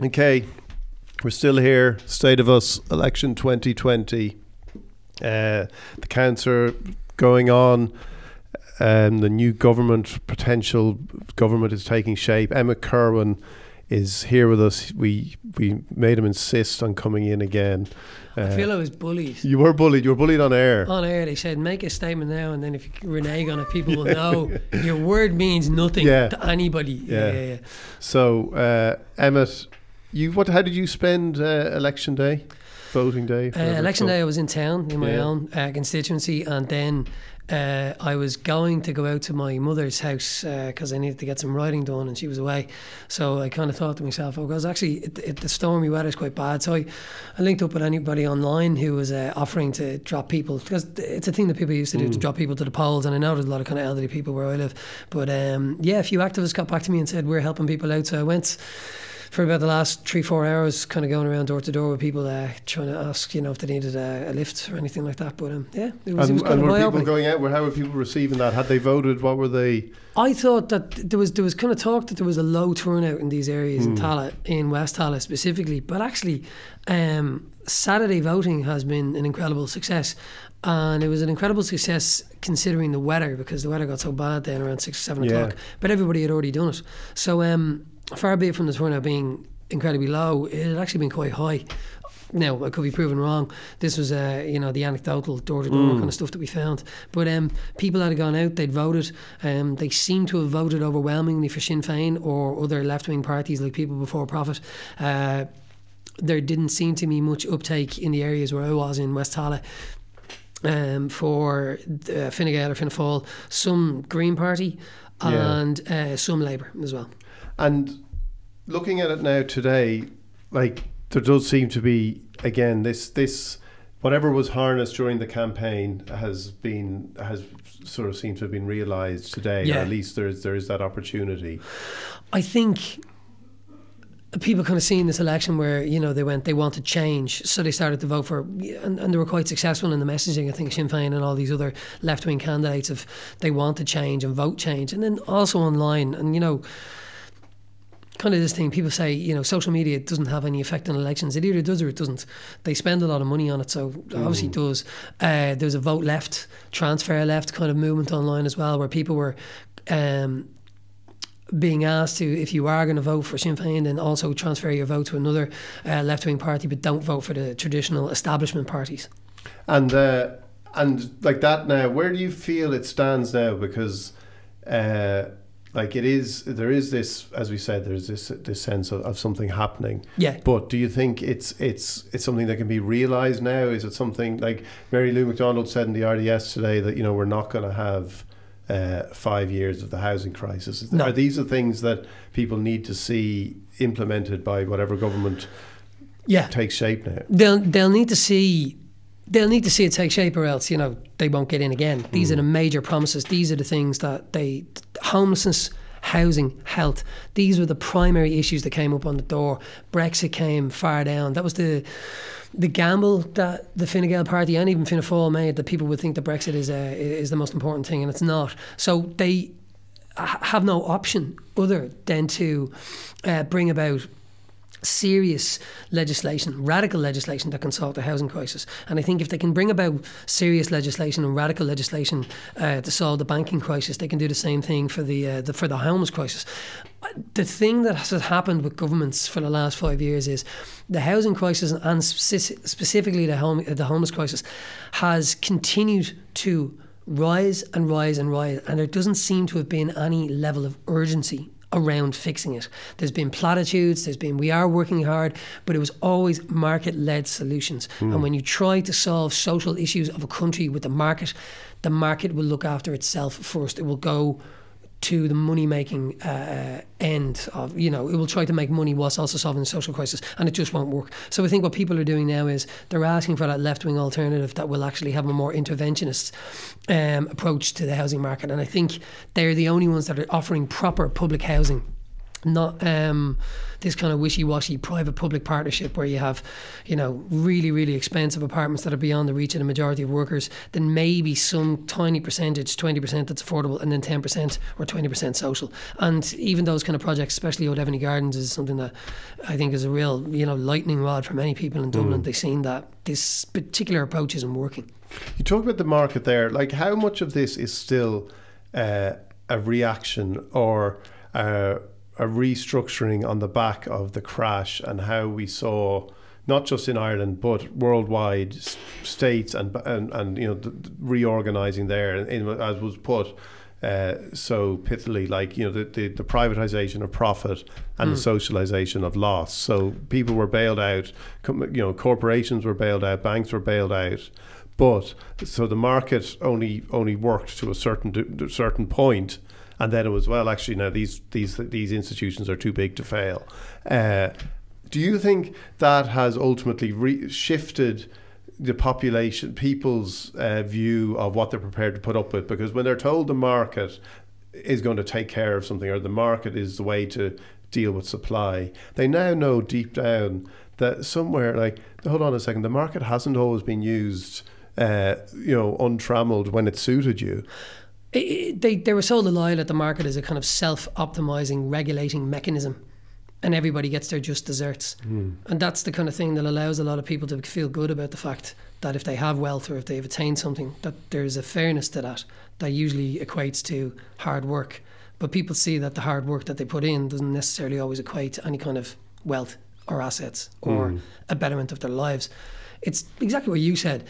Okay, we're still here. State of Us, election 2020. Uh, the cancer going on. Um, the new government, potential government, is taking shape. Emma Kerwin is here with us. We we made him insist on coming in again. Uh, I feel I was bullied. You were bullied. You were bullied on air. On air, they said make a statement now, and then if you renege on it, people yeah. will know your word means nothing yeah. to anybody. Yeah. yeah. So uh, Emmett you what? How did you spend uh, election day, voting day? Uh, election day, I was in town in my yeah. own uh, constituency, and then uh, I was going to go out to my mother's house because uh, I needed to get some writing done and she was away. So I kind of thought to myself, oh, because actually it, it, the stormy weather is quite bad. So I, I linked up with anybody online who was uh, offering to drop people because it's a thing that people used to do mm. to drop people to the polls. And I know there's a lot of kind of elderly people where I live. But um, yeah, a few activists got back to me and said, we're helping people out. So I went for about the last three, four hours, kind of going around door to door with people uh, trying to ask, you know, if they needed a, a lift or anything like that. But um, yeah, it was, and, it was kind and of were people going out? How were people receiving that? Had they voted? What were they? I thought that there was there was kind of talk that there was a low turnout in these areas in hmm. Tala, in West Tala specifically, but actually, um, Saturday voting has been an incredible success and it was an incredible success considering the weather because the weather got so bad then around six or seven yeah. o'clock. But everybody had already done it, so um, far be it from the turnout being incredibly low, it had actually been quite high. Now I could be proven wrong. This was, uh, you know, the anecdotal door to door mm. kind of stuff that we found. But um, people that had gone out, they'd voted. Um, they seemed to have voted overwhelmingly for Sinn Féin or other left wing parties like People Before Profit. Uh, there didn't seem to be much uptake in the areas where I was in West Halle. Um, for uh, Fine Gael or Fianna Fáil, some Green Party, yeah. and uh, some Labour as well. And looking at it now today, like there does seem to be again this this whatever was harnessed during the campaign has been has sort of seemed to have been realized today yeah. at least there's there is that opportunity i think people kind of seen this election where you know they went they wanted change so they started to vote for and, and they were quite successful in the messaging i think sinn féin and all these other left-wing candidates of they wanted change and vote change and then also online and you know kind of this thing people say you know social media doesn't have any effect on elections it either does or it doesn't they spend a lot of money on it so obviously it mm. does uh, there's a vote left transfer left kind of movement online as well where people were um, being asked to, if you are going to vote for Sinn Féin, then also transfer your vote to another uh, left wing party, but don't vote for the traditional establishment parties. And uh, and like that now, where do you feel it stands now? Because uh, like it is there is this as we said there's this this sense of, of something happening yeah but do you think it's it's it's something that can be realized now is it something like mary lou mcdonald said in the rds today that you know we're not going to have uh, five years of the housing crisis no. are these the things that people need to see implemented by whatever government yeah takes shape now they'll they'll need to see they'll need to see it take shape, or else you know they won't get in again. These mm. are hmm. the major promises. These are the things that they homelessness housing, health. These were the primary issues that came up on the door. Brexit came far down. That was the the gamble that the Fine Gael party and even Fianna Fáil made that people would think that Brexit is a, uh, is the most important thing, and it's not. So they have no option other than to uh, bring about serious legislation, radical legislation that can solve the housing crisis. And I think if they can bring about serious legislation and radical legislation uh, to solve the banking crisis, they can do the same thing for the, uh, the for the homeless crisis. The thing that has happened with governments for the last five years is the housing crisis and speci specifically the home the homeless crisis has continued to rise and rise and rise, and there doesn't seem to have been any level of urgency around fixing it. There's been platitudes, there's been we are working hard, but it was always market led solutions. Mm. And hmm. when you try to solve social issues of a country with the market, the market will look after itself first. It will go to the money making uh, end of, you know, it will try to make money whilst also solving the social crisis, and it just won't work. So I think what people are doing now is they're asking for that left wing alternative that will actually have a more interventionist um, approach to the housing market. And I think they're the only ones that are offering proper public housing, not. Um, this kind of wishy-washy private-public partnership where you have, you know, really really expensive apartments that are beyond the reach of the majority of workers, then maybe some tiny percentage, twenty percent that's affordable, and then ten percent or twenty percent social. And even those kind of projects, especially Old Ebony Gardens, is something that I think is a real, you know, lightning rod for many people in Dublin. Mm. They've seen that this particular approach isn't working. You talk about the market there. Like, how much of this is still uh, a reaction or uh, a restructuring on the back of the crash and how we saw not just in Ireland but worldwide states and and, and you know the, the reorganizing there in, as was put uh, so pithily like you know the, the, the privatization of profit and mm. the socialization of loss so people were bailed out you know corporations were bailed out banks were bailed out but so the market only only worked to a certain certain point and then it was well, actually, now these these these institutions are too big to fail. Uh, do you think that has ultimately re- shifted? the population, people's uh, view of what they're prepared to put up with, because when they're told the market is going to take care of something or the market is the way to deal with supply, they now know deep down that somewhere, like, hold on a second, the market hasn't always been used, uh, you know, untrammeled when it suited you it, they, they were sold a lie that the market is a kind of self optimizing, regulating mechanism and everybody gets their just desserts. Mm. And that's the kind of thing that allows a lot of people to feel good about the fact that if they have wealth or if they've attained something, that there's a fairness to that that usually equates to hard work. But people see that the hard work that they put in doesn't necessarily always equate to any kind of wealth or assets or mm. a betterment of their lives. It's exactly what you said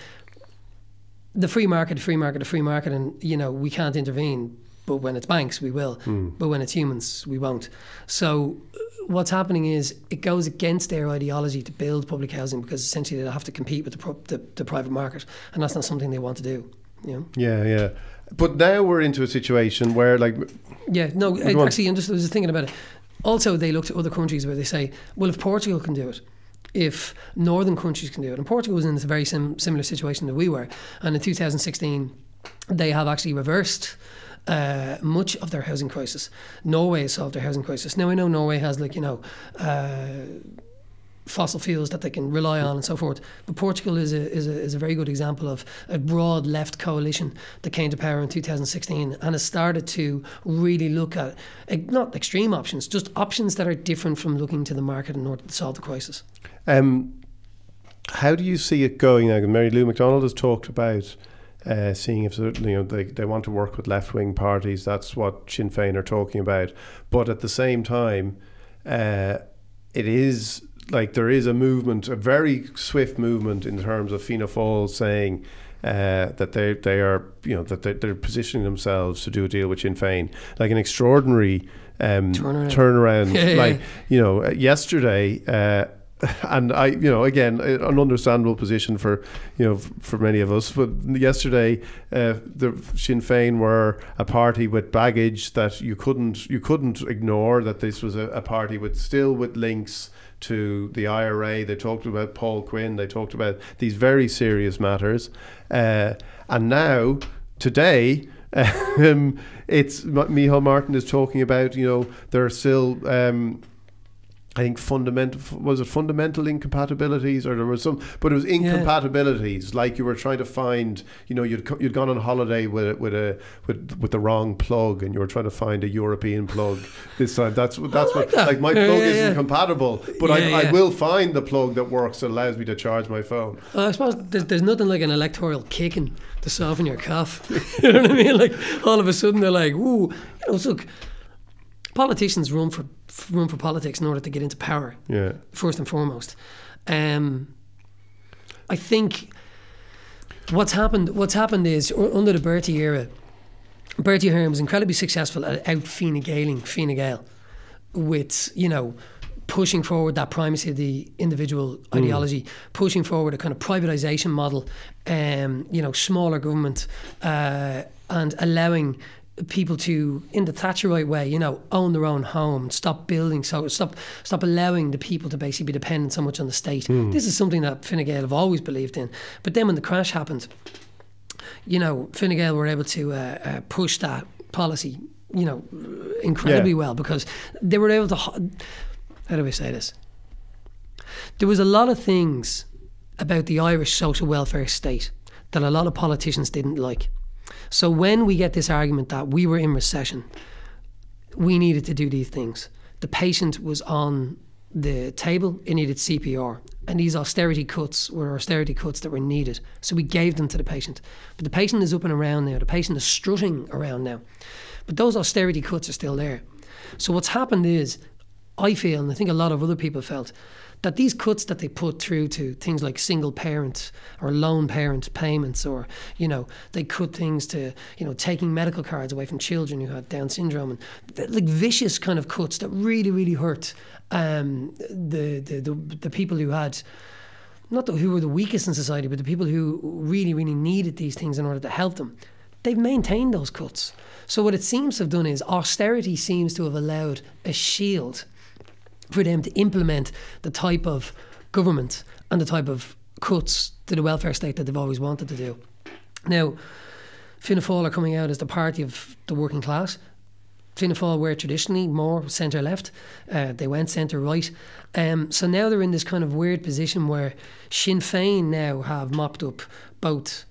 the free market, free market, a free market, and you know we can't intervene. But when it's banks, we will. Mm. But when it's humans, we won't. So uh, what's happening is it goes against their ideology to build public housing because essentially they have to compete with the, the, the private market, and that's not something they want to do. Yeah, yeah. But now we're into a situation where, like, yeah, no, actually, I'm just I was thinking about it. Also, they look to other countries where they say, well, if Portugal can do it, if northern countries can do it. And Portugal was in this very sim- similar situation that we were. And in 2016, they have actually reversed uh, much of their housing crisis. Norway solved their housing crisis. Now I know Norway has like you know. Uh, fossil fuels that they can rely on and so forth. But Portugal is a, is a, is a very good example of a broad left coalition that came to power in 2016 and has started to really look at not extreme options, just options that are different from looking to the market in order to solve the crisis. Um, how do you see it going? Now, Mary Lou McDonald has talked about. Uh, seeing if you know they, they want to work with left wing parties, that's what Sinn Féin are talking about. But at the same time, uh, it is like there is a movement, a very swift movement in terms of Fianna Fáil saying uh, that they they are you know that they're, they're, positioning themselves to do a deal with Sinn Féin, like an extraordinary um, turnaround. turnaround. Yeah, like you know, uh, yesterday. Uh, and I, you know, again, uh, an understandable position for, you know, for many of us. But yesterday, uh, the Sinn Fein were a party with baggage that you couldn't, you couldn't ignore. That this was a, a party with still with links to the IRA. They talked about Paul Quinn. They talked about these very serious matters. Uh, and now, today, um, it's Michal Martin is talking about, you know, there are still. Um, I think fundamental was it fundamental incompatibilities or there was some, but it was incompatibilities. Yeah. Like you were trying to find, you know, you'd you'd gone on holiday with a, with a with with the wrong plug, and you were trying to find a European plug this time. That's that's like what that. like my plug yeah, isn't compatible, but I, I will find the plug that works that allows me to charge my phone. Well, I suppose there's, there's nothing like an electoral kicking to soften your cough. you know what I mean? Like all of a sudden they're like, ooh, you know, look politicians run for run for politics in order to get into power. Yeah. First and foremost, um, I think what's happened what's happened is under the Bertie era, Bertie Ahern was incredibly successful at out Fine Gaeling Fine Gael, with you know pushing forward that primacy of the individual mm. ideology, mm. pushing forward a kind of privatization model, um, you know, smaller government, uh, and allowing people to, in the Thatcherite way, you know, own their own home, stop building, so stop stop allowing the people to basically be dependent so much on the state. Mm. This is something that Fine Gael have always believed in. But then when the crash happened, you know, Fine Gael were able to uh, uh, push that policy, you know, incredibly yeah. well because they were able to. How do I say this? There was a lot of things about the Irish social welfare state that a lot of politicians didn't like. So when we get this argument that we were in recession, we needed to do these things. The patient was on the table, it needed CPR. And these austerity cuts were austerity cuts that were needed. So we gave them to the patient. But the patient is up and around now. The patient is strutting around now. But those austerity cuts are still there. So what's happened is, I feel, and I think a lot of other people felt, that these cuts that they put through to things like single parent or lone parent payments, or you know, they cut things to you know taking medical cards away from children who had Down syndrome and like vicious kind of cuts that really really hurt um, the, the the the people who had not the, who were the weakest in society, but the people who really really needed these things in order to help them. They've maintained those cuts. So what it seems to have done is austerity seems to have allowed a shield for them to implement the type of government and the type of cuts to the welfare state that they've always wanted to do. Now, Fianna Fáil are coming out as the party of the working class. Fianna Fáil were traditionally more centre left. Uh, they went centre right. Um, so now they're in this kind of weird position where Sinn Féin now have mopped up both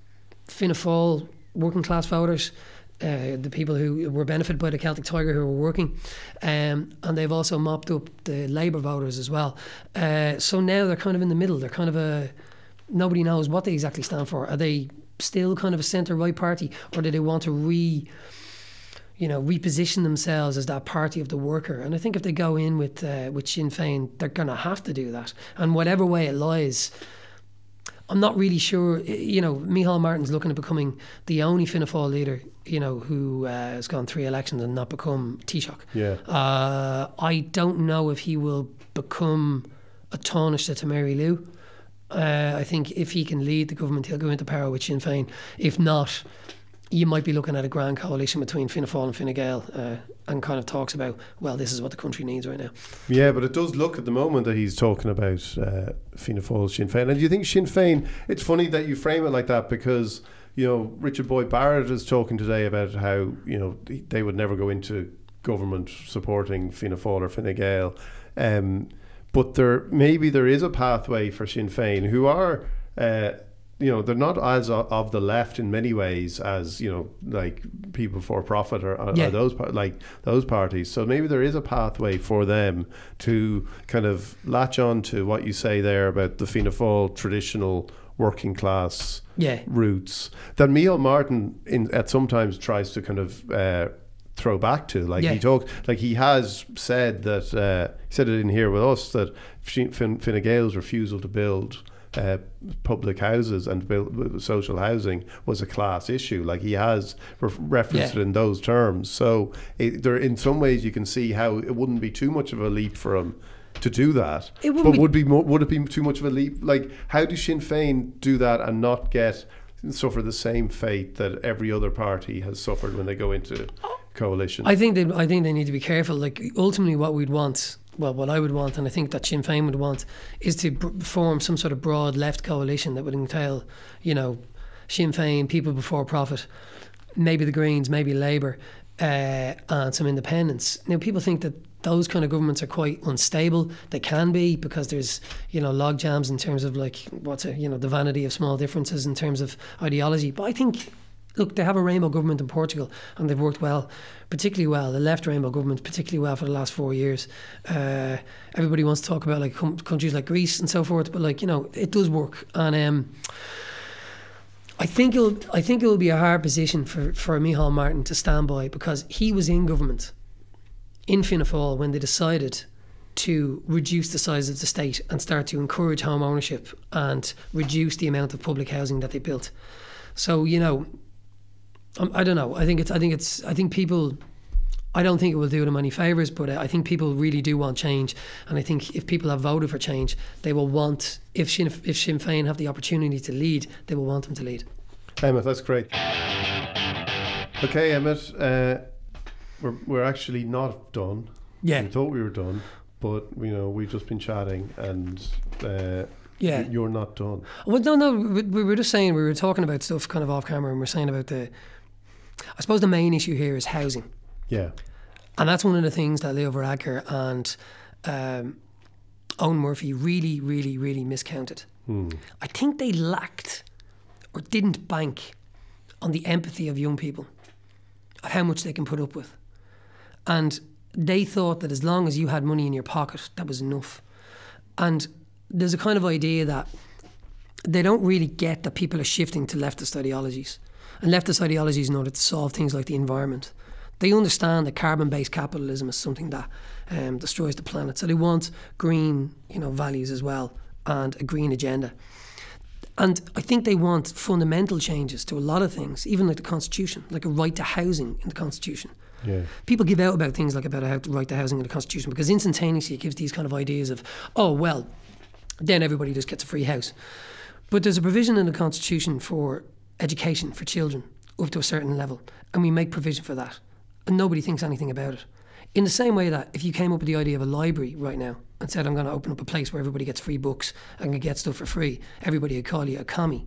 Fianna Fáil working class voters uh, the people who were benefited by the Celtic Tiger who were working, um, and they've also mopped up the Labour voters as well. Uh, so now they're kind of in the middle. They're kind of a nobody knows what they exactly stand for. Are they still kind of a centre right party, or do they want to re, you know, reposition themselves as that party of the worker? And I think if they go in with uh, with Sinn Féin, they're going to have to do that. And whatever way it lies, I'm not really sure. Eh, you know, Michal Martin's looking at becoming the only Fianna Fáil leader, you know, who uh, has gone three elections and not become Taoiseach. Yeah. Uh, I don't know if he will become a tarnisher to Mary Lou. Uh, I think if he can lead the government, he'll go into power with Sinn Féin. If not, you might be looking at a grand coalition between Fianna Fáil and Fine Gael uh, and kind of talks about, well, this is what the country needs right now. Yeah, but it does look at the moment that he's talking about uh, Fianna Fáil, Sinn Féin. And do you think Sinn Féin, it's funny that you frame it like that because, you know, Richard Boyd Barrett is talking today about how, you know, they would never go into government supporting Fianna Fáil or Fine Gael. Um, but there maybe there is a pathway for Sinn Féin, who are... Uh, you know they're not as of the left in many ways as you know like people for profit or, or yeah. those like those parties so maybe there is a pathway for them to kind of latch on to what you say there about the Fianna Fáil traditional working class yeah. roots that Neil Martin in, at sometimes tries to kind of uh, throw back to. Like yeah. he talked, like he has said that uh, he said it in here with us that Fine Gael's refusal to build uh, public houses and build, social housing was a class issue. Like he has re- referenced yeah. it in those terms. So it, there, in some ways, you can see how it wouldn't be too much of a leap for him to do that. It but be would be more, would it be too much of a leap? Like how do Sinn Fein do that and not get suffer the same fate that every other party has suffered when they go into oh, coalition? I think they I think they need to be careful. Like ultimately, what we'd want well, what I would want, and I think that Sinn Féin would want, is to b- form some sort of broad left coalition that would entail, you know, Sinn Féin, People Before Profit, maybe the Greens, maybe Labour, uh, and some independents. Now, people think that those kind of governments are quite unstable. They can be because there's you know log jams in terms of like what's a, you know the vanity of small differences in terms of ideology. But I think Look, they have a rainbow government in Portugal, and they've worked well, particularly well. The left rainbow government, particularly well for the last four years. Uh, everybody wants to talk about like com- countries like Greece and so forth, but like you know, it does work. And um, I think it'll, I think it will be a hard position for for Michal Martin to stand by because he was in government in Fianna Fáil when they decided to reduce the size of the state and start to encourage home ownership and reduce the amount of public housing that they built. So, you know, um, I don't know. I think it's. I think it's. I think people. I don't think it will do them any favors, but uh, I think people really do want change, and I think if people have voted for change, they will want if Sinn if Sinn Féin have the opportunity to lead, they will want them to lead. Emmett, that's great. Okay, Emmett, uh, we're we're actually not done. Yeah, we thought we were done, but you know we've just been chatting and. Uh, yeah, you're not done. Well, no, no. We, we were just saying we were talking about stuff kind of off camera, and we we're saying about the I suppose the main issue here is housing. Yeah. And that's one of the things that Leo Varadkar and um, Owen Murphy really, really, really miscounted. Hmm. I think they lacked or didn't bank on the empathy of young people, of how much they can put up with. And they thought that as long as you had money in your pocket, that was enough. And there's a kind of idea that they don't really get that people are shifting to leftist ideologies. And leftist ideologies in order to solve things like the environment. They understand that carbon based capitalism is something that um, destroys the planet. So they want green you know, values as well and a green agenda. And I think they want fundamental changes to a lot of things, even like the constitution, like a right to housing in the constitution. Yeah. People give out about things like about how to right to housing in the constitution because instantaneously it gives these kind of ideas of, oh well, then everybody just gets a free house. But there's a provision in the constitution for education for children up to a certain level, and we make provision for that, and nobody thinks anything about it. In the same way that if you came up with the idea of a library right now and said, I'm going to open up a place where everybody gets free books, and can get stuff for free, everybody would call you a commie.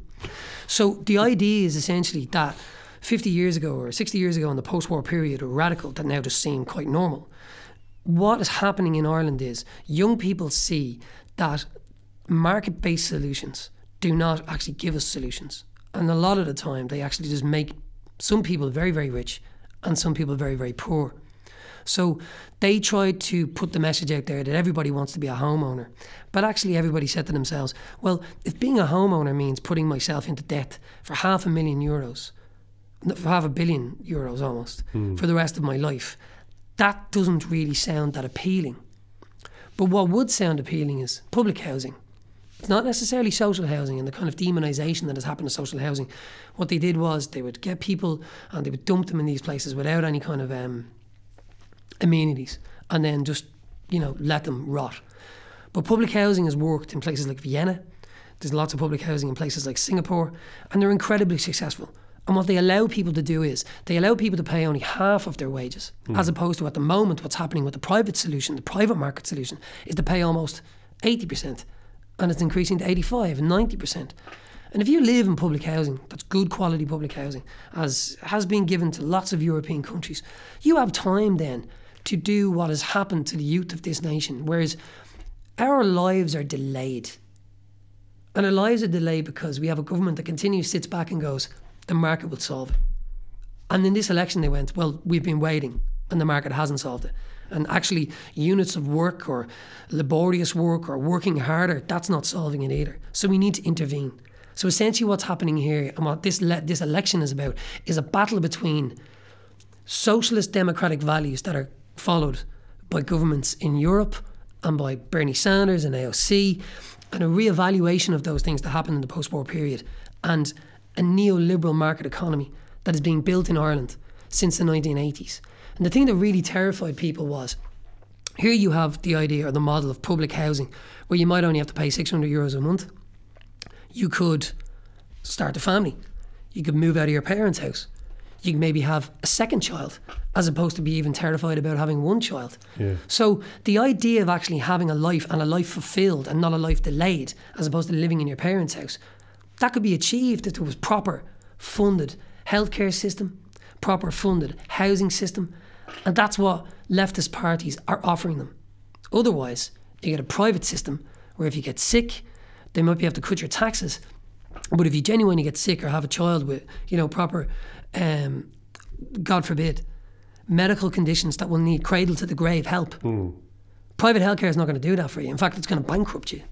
So the idea is essentially that 50 years ago or 60 years ago in the post war period, a radical that now just seem quite normal. What is happening in Ireland is young people see that market based solutions do not actually give us solutions. And a lot of the time, they actually just make some people very, very rich and some people very, very poor. So they tried to put the message out there that everybody wants to be a homeowner. But actually, everybody said to themselves, well, if being a homeowner means putting myself into debt for half a million euros, for half a billion euros almost, mm. for the rest of my life, that doesn't really sound that appealing. But what would sound appealing is public housing. It's not necessarily social housing and the kind of demonisation that has happened to social housing. What they did was they would get people and they would dump them in these places without any kind of um, amenities and then just, you know, let them rot. But public housing has worked in places like Vienna. There's lots of public housing in places like Singapore, and they're incredibly successful. And what they allow people to do is they allow people to pay only half of their wages, mm. as opposed to at the moment what's happening with the private solution, the private market solution, is to pay almost 80% and it's increasing to 85 and 90%. And if you live in public housing, that's good quality public housing, as has been given to lots of European countries, you have time then to do what has happened to the youth of this nation. Whereas our lives are delayed. And our lives are delayed because we have a government that continues, sits back and goes, the market will solve it. And in this election, they went, well, we've been waiting and the market hasn't solved it. And actually, units of work or laborious work or working harder, that's not solving it either. So we need to intervene. So essentially, what's happening here and what this, le- this election is about is a battle between socialist democratic values that are followed by governments in Europe and by Bernie Sanders and AOC, and a reevaluation of those things that happened in the post war period, and a neoliberal market economy that is being built in Ireland since the 1980s. And the thing that really terrified people was here you have the idea or the model of public housing where you might only have to pay 600 euros a month. You could start a family, you could move out of your parents' house, you could maybe have a second child as opposed to be even terrified about having one child. Yeah. So the idea of actually having a life and a life fulfilled and not a life delayed as opposed to living in your parents' house, that could be achieved if there was proper funded healthcare system, proper funded housing system, and that's what leftist parties are offering them. Otherwise, you get a private system where if you get sick, they might be able to cut your taxes. But if you genuinely get sick or have a child with, you know, proper, um, God forbid, medical conditions that will need cradle to the grave help, mm. private healthcare is not going to do that for you. In fact, it's going to bankrupt you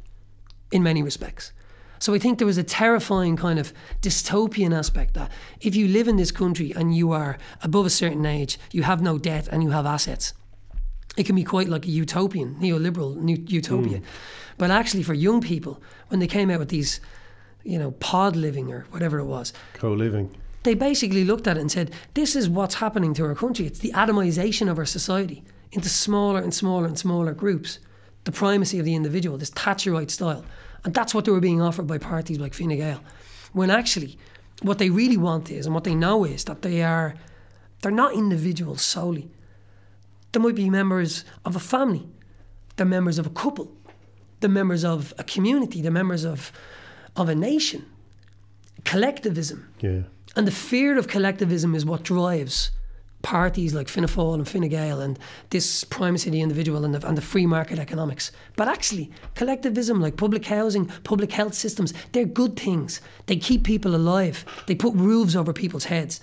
in many respects. So I think there was a terrifying kind of dystopian aspect that if you live in this country and you are above a certain age, you have no debt and you have assets. It can be quite like a utopian, neoliberal utopia. Mm. But actually, for young people, when they came out with these, you know, pod living or whatever it was, co living, they basically looked at it and said, This is what's happening to our country. It's the atomization of our society into smaller and smaller and smaller groups the primacy of the individual, this Thatcherite style. And that's what they were being offered by parties like Fine Gael. When actually, what they really want is, and what they know is, that they are, they're not individuals solely. They might be members of a family, they're members of a couple, they're members of a community, they're members of, of a nation. Collectivism. Yeah. And the fear of collectivism is what drives parties like Fianna Fáil and Fine Gael and this primacy of the individual and the, and the free market economics. But actually, collectivism like public housing, public health systems, they're good things. They keep people alive. They put roofs over people's heads.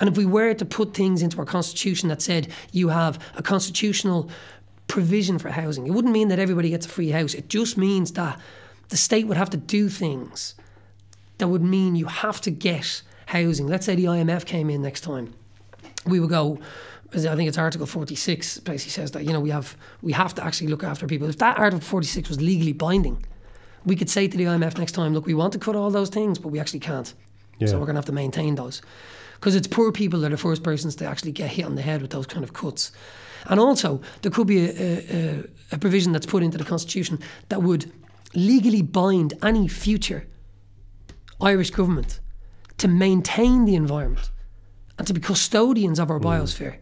And if we were to put things into our constitution that said you have a constitutional provision for housing, it wouldn't mean that everybody gets a free house. It just means that the state would have to do things that would mean you have to get housing. Let's say the IMF came in next time we would go. I think it's Article 46 basically says that you know we have we have to actually look after people. If that Article 46 was legally binding, we could say to the IMF next time, look, we want to cut all those things, but we actually can't. Yeah. So we're going to have to maintain those because it's poor people that are the first persons to actually get hit on the head with those kind of cuts. And also, there could be a, a, a provision that's put into the constitution that would legally bind any future Irish government to maintain the environment and to be custodians of our mm. biosphere mm.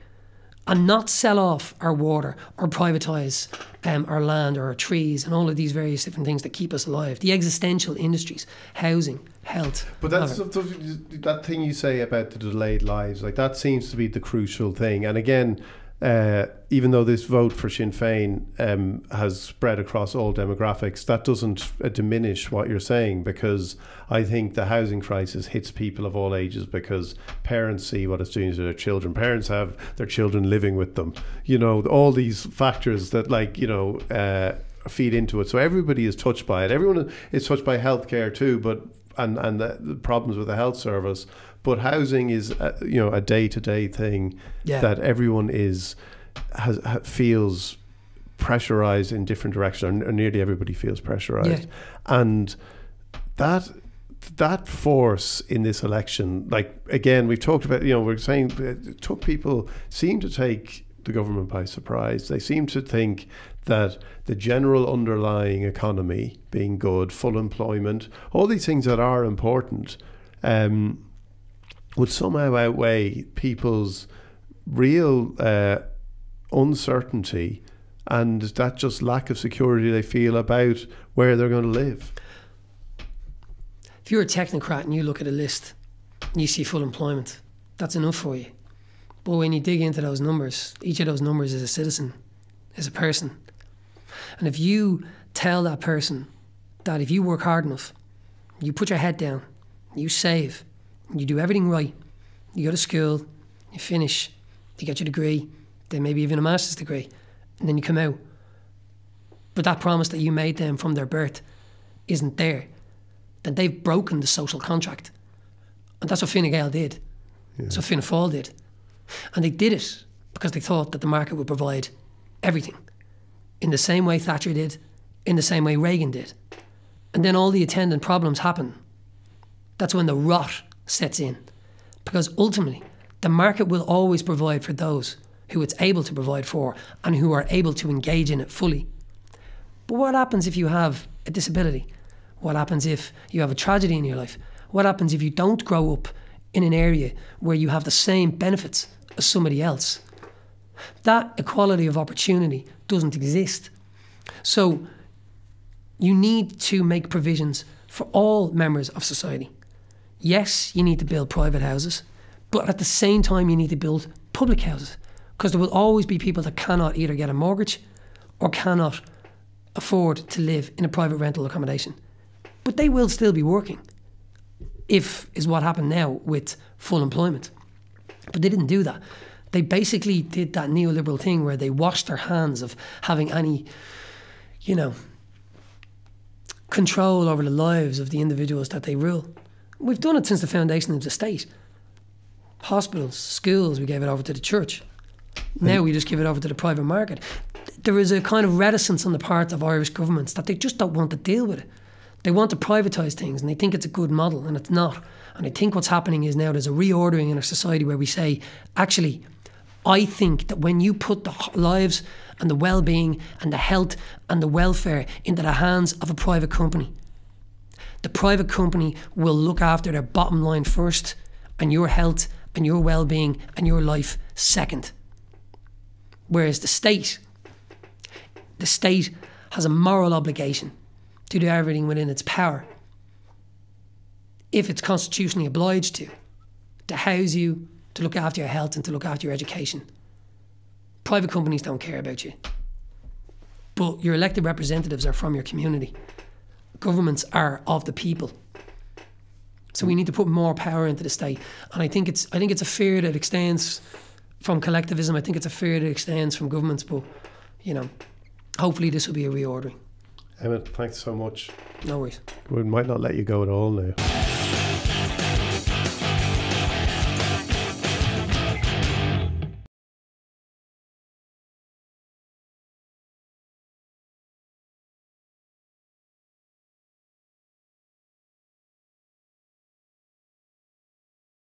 and not sell off our water or privatise um, our land or our trees and all of these various different things that keep us alive. The existential industries, housing, health. But that's that thing you say about the delayed lives, like that seems to be the crucial thing. And again, uh, even though this vote for Sinn Fein um, has spread across all demographics, that doesn't uh, diminish what you're saying because I think the housing crisis hits people of all ages because parents see what it's doing to their children. Parents have their children living with them. You know, all these factors that, like, you know, uh, feed into it. So everybody is touched by it. Everyone is touched by healthcare too, but and and the, the problems with the health service but housing is, uh, you know, a day to day thing yeah. that everyone is has, feels pressurized in different directions, or, nearly everybody feels pressurized, yeah. and that that force in this election, like again, we've talked about, you know, we're saying it uh, took people seem to take the government by surprise. They seem to think that the general underlying economy being good, full employment, all these things that are important, um, would somehow outweigh people's real uh, uncertainty and that just lack of security they feel about where they're going to live. If you're a technocrat and you look at a list and you see full employment, that's enough for you. But when you dig into those numbers, each of those numbers is a citizen, is a person. And if you tell that person that if you work hard enough, you put your head down, you save, you do everything right. You go to school, you finish, you get your degree, then maybe even a master's degree, and then you come out. But that promise that you made them from their birth isn't there. Then they've broken the social contract. And that's what Fine Gael did. Yeah. That's what Fianna Fáil did. And they did it because they thought that the market would provide everything. In the same way Thatcher did, in the same way Reagan did. And then all the attendant problems happen. That's when the rot sets in. Because ultimately, the market will always provide for those who it's able to provide for and who are able to engage in it fully. But what happens if you have a disability? What happens if you have a tragedy in your life? What happens if you don't grow up in an area where you have the same benefits as somebody else? That equality of opportunity doesn't exist. So you need to make provisions for all members of society yes, you need to build private houses, but at the same time, you need to build public houses because there will always be people that cannot either get a mortgage or cannot afford to live in a private rental accommodation. But they will still be working, if is what happened now with full employment. But they didn't do that. They basically did that neoliberal thing where they washed their hands of having any, you know, control over the lives of the individuals that they rule. We've done it since the foundation of the state. Hospitals, schools, we gave it over to the church. Now we just give it over to the private market. There is a kind of reticence on the part of Irish governments that they just don't want to deal with it. They want to privatise things and they think it's a good model and it's not. And I think what's happening is now there's a reordering in our society where we say, actually, I think that when you put the lives and the well being and the health and the welfare into the hands of a private company, the private company will look after their bottom line first and your health and your well being and your life second. Whereas the state, the state has a moral obligation to do everything within its power if it's constitutionally obliged to, to house you, to look after your health, and to look after your education. Private companies don't care about you, but your elected representatives are from your community governments are of the people. So we need to put more power into the state. And I think it's I think it's a fear that extends from collectivism. I think it's a fear that extends from governments. But you know, hopefully this will be a reordering. Emmett, thanks so much. No worries. We might not let you go at all now.